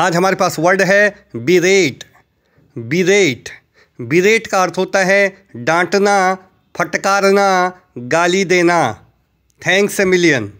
आज हमारे पास वर्ड है बिरेट बिरेट बिरेट का अर्थ होता है डांटना फटकारना गाली देना थैंक्स ए मिलियन